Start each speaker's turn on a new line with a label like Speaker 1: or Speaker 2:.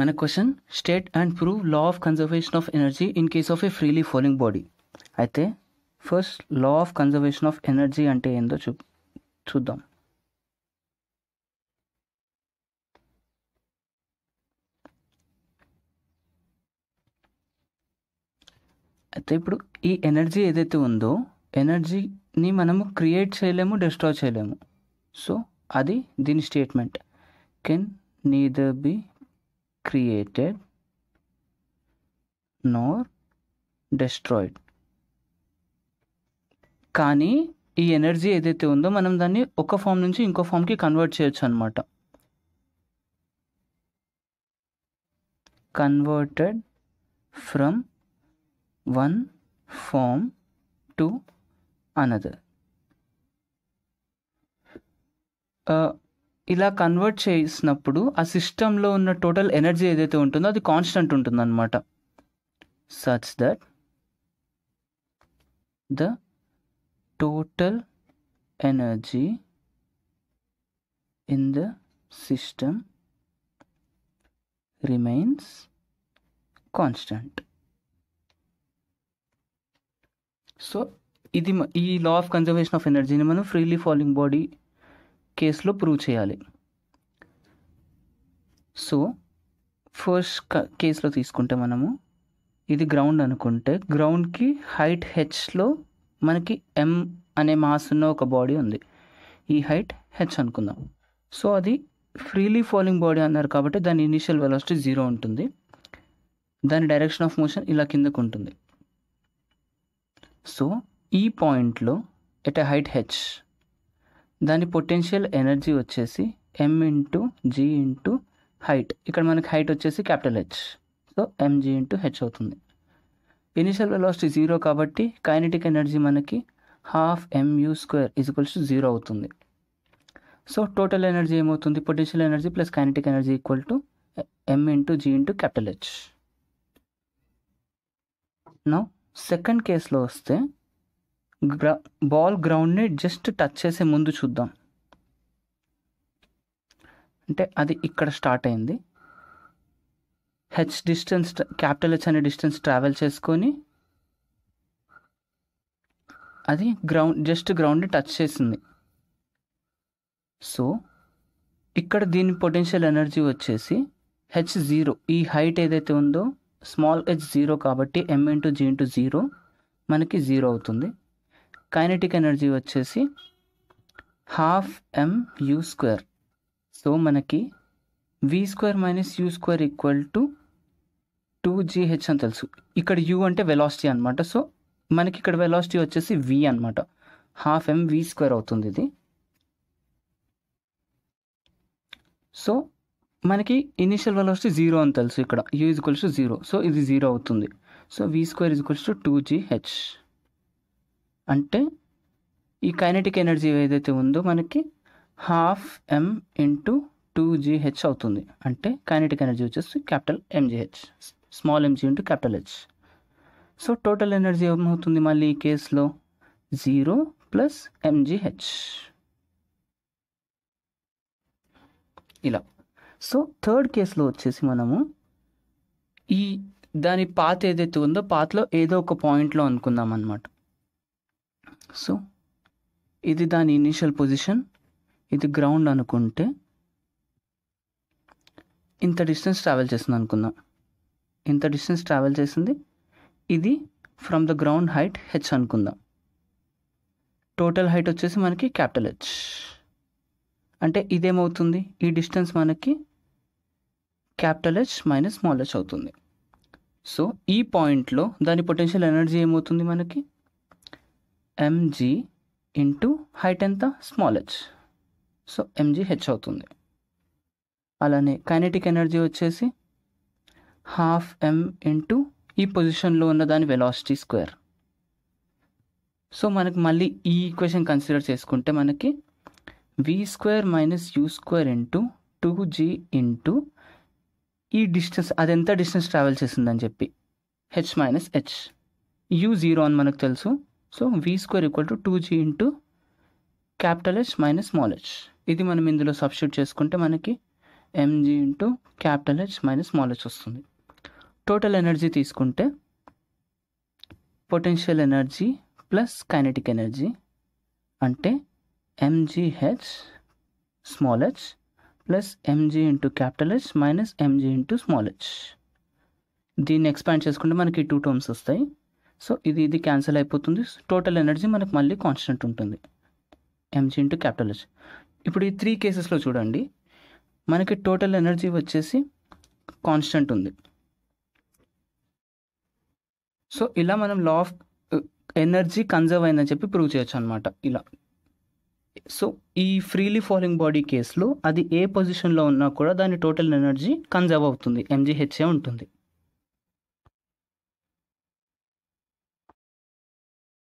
Speaker 1: మన question state and prove law of conservation of energy in case of a freely falling body అయితే first law of conservation of energy అంటే ఏందో చూ చూద్దాం అయితే ఇప్పుడు ఈ ఎనర్జీ ఏదైతే ఉందో ఎనర్జీని మనము క్రియేట్ చేయలేము డిస్ట్రాయ్ చేయలేము సో అది దీని statement can neither be created nor destroyed కానీ ఈ ఎనర్జీ ఏదైతే ఉందో మనం దాన్ని ఒక ఫామ్ నుంచి ఇంకో ఫామ్కి కన్వర్ట్ చేయొచ్చు అనమాట converted from one form to another ఇలా కన్వర్ట్ చేసినప్పుడు ఆ సిస్టంలో ఉన్న టోటల్ ఎనర్జీ ఏదైతే ఉంటుందో అది కాన్స్టెంట్ ఉంటుందన్నమాట such that the total energy in the system remains constant so ఇది ఈ లా ఆఫ్ కన్జర్వేషన్ ఆఫ్ ఎనర్జీని మనం ఫ్రీలీ ఫాలోయింగ్ బాడీ కేసులో ప్రూవ్ చేయాలి సో ఫస్ట్ కేసులో తీసుకుంటే మనము ఇది గ్రౌండ్ అనుకుంటే గ్రౌండ్కి హైట్ హెచ్లో మనకి ఎం అనే మాస్ ఉన్న ఒక బాడీ ఉంది ఈ హైట్ హెచ్ అనుకుందాం సో అది ఫ్రీలీ ఫాలింగ్ బాడీ అన్నారు కాబట్టి దాని ఇనిషియల్ వెలాసిటీ జీరో ఉంటుంది దాని డైరెక్షన్ ఆఫ్ మోషన్ ఇలా కిందకు ఉంటుంది సో ఈ పాయింట్లో ఎట్ ఎ హైట్ హెచ్ దాని పొటెన్షియల్ ఎనర్జీ వచ్చేసి M into G into height ఇక్కడ మనకి హైట్ వచ్చేసి capital H so MG into H అవుతుంది ఇనిషియల్ వెలాసిటీ జీరో కాబట్టి కైనెటిక్ ఎనర్జీ మనకి half MU square equals to zero అవుతుంది సో టోటల్ ఎనర్జీ ఏమవుతుంది potential energy plus kinetic energy equal to M into G into capital H నా second కేసులో వస్తే గ్రా ball గ్రౌండ్ని జస్ట్ టచ్ చేసే ముందు చూద్దాం అంటే అది ఇక్కడ స్టార్ట్ అయింది హెచ్ డిస్టెన్స్ క్యాపిటల్ హెచ్ అనే డిస్టెన్స్ ట్రావెల్ చేసుకొని అది గ్రౌండ్ జస్ట్ గ్రౌండ్ని టచ్ చేసింది సో ఇక్కడ దీని పొటెన్షియల్ ఎనర్జీ వచ్చేసి హెచ్ జీరో ఈ హైట్ ఏదైతే ఉందో స్మాల్ హెచ్ జీరో కాబట్టి M into G into zero మనకి జీరో అవుతుంది కైనెటిక్ ఎనర్జీ వచ్చేసి half M U square so మనకి V square minus U square equal to two GH అని తెలుసు ఇక్కడ యూ అంటే వెలాసిటీ అనమాట సో మనకి ఇక్కడ వెలాసిటీ వచ్చేసి వి అనమాట హాఫ్ ఎం వి స్క్వేర్ అవుతుంది ఇది సో మనకి ఇనిషియల్ వెలాసిటీ జీరో అని తెలుసు ఇక్కడ U is equals to zero so ఇది జీరో అవుతుంది so V square is equals to two GH అంటే ఈ కైనెటిక్ ఎనర్జీ ఏదైతే ఉందో మనకి half M into two GH అవుతుంది అంటే కైనెటిక్ ఎనర్జీ వచ్చేసి capital MGH small MG into capital H so total energy ఏమవుతుంది మళ్ళీ ఈ కేసులో జీరో ప్లస్ ఎంజీహెచ్ ఇలా సో థర్డ్ కేసులో వచ్చేసి మనము ఈ దాని పాత ఏదైతే ఉందో పాతలో ఏదో ఒక పాయింట్లో అనుకుందాం అనమాట సో ఇది దాని ఇనీషియల్ పొజిషన్ ఇది గ్రౌండ్ అనుకుంటే ఇంత డిస్టెన్స్ ట్రావెల్ చేసింది అనుకుందాం ఇంత డిస్టెన్స్ ట్రావెల్ చేసింది ఇది from the ground height H అనుకుందాం టోటల్ హైట్ వచ్చేసి మనకి క్యాపిటల్ హెచ్ అంటే ఇదేమవుతుంది ఈ డిస్టెన్స్ మనకి capital H minus small H అవుతుంది సో ఈ పాయింట్లో దాని పొటెన్షియల్ ఎనర్జీ ఏమవుతుంది మనకి ఎంజీ ఇంటూ హైట్ ఎంత small H so MG H అవుతుంది అలానే కైనెటిక్ ఎనర్జీ వచ్చేసి హాఫ్ ఎం ఇంటూ ఈ పొజిషన్లో ఉన్న దాని వెలాసిటీ స్క్వేర్ సో మనకు మళ్ళీ ఈ ఈక్వేషన్ కన్సిడర్ చేసుకుంటే మనకి V square minus U square into two G into ఈ డిస్టెన్స్ అది ఎంత డిస్టెన్స్ ట్రావెల్ చేసిందని చెప్పి H minus H U zero అని మనకు తెలుసు so V square equal to two G into capital H minus small H ఇది మనం ఇందులో సబ్స్టిట్యూట్ చేసుకుంటే మనకి MG into capital H minus small H వస్తుంది టోటల్ ఎనర్జీ తీసుకుంటే potential energy plus kinetic energy అంటే MGH small H plus MG into capital H minus MG into small H దీన్ని expand చేసుకుంటే మనకి టూ టర్మ్స్ వస్తాయి so ఇది ఇది cancel అయిపోతుంది టోటల్ ఎనర్జీ మనకు మళ్ళీ కాన్స్టెంట్ ఉంటుంది ఎంజీ ఇంటూ క్యాపిటల్ హెచ్ ఇప్పుడు ఈ త్రీ కేసెస్లో చూడండి మనకి టోటల్ ఎనర్జీ వచ్చేసి కాన్స్టెంట్ ఉంది సో ఇలా మనం లా ఆఫ్ ఎనర్జీ కన్జర్వ్ అయిందని చెప్పి ప్రూవ్ చేయొచ్చు అనమాట ఇలా సో ఈ ఫ్రీలీ ఫాలింగ్ బాడీ కేసులో అది ఏ పొజిషన్లో ఉన్నా కూడా దాని టోటల్ ఎనర్జీ కన్జర్వ్ అవుతుంది ఎంజీహెచ్ఏ ఉంటుంది